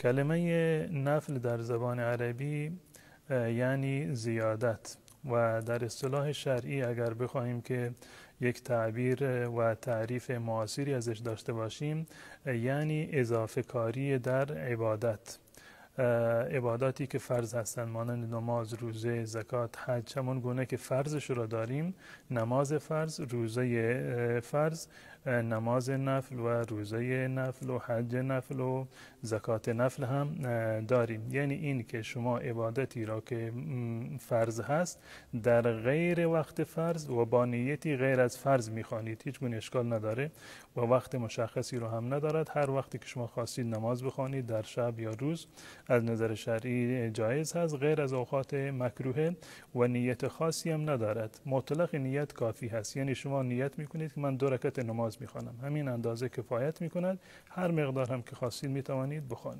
کلمه نفل در زبان عربی یعنی زیادت و در اصطلاح شرعی اگر بخواهیم که یک تعبیر و تعریف معاصری ازش داشته باشیم یعنی اضافه کاری در عبادت عباداتی که فرض هستند مانند نماز روزه زکات حج همون گونه که فرضش را داریم نماز فرض روزه فرض نماز نفل و روزه نفل و حج نفل و زکات نفل هم داریم یعنی این که شما عبادتی را که فرض هست در غیر وقت فرض و با نیتی غیر از فرض میخوانید هیچ گونه اشکال نداره و وقت مشخصی رو هم ندارد هر وقتی که شما خواستید نماز بخوانید در شب یا روز از نظر شرعی جایز هست غیر از اوقات مکروه و نیت خاصی هم ندارد مطلق نیت کافی هست یعنی شما نیت میکنید که من دو رکعت نماز میخوانم همین اندازه کفایت میکند هر مقدار هم که خواستید میتوانید بخوانید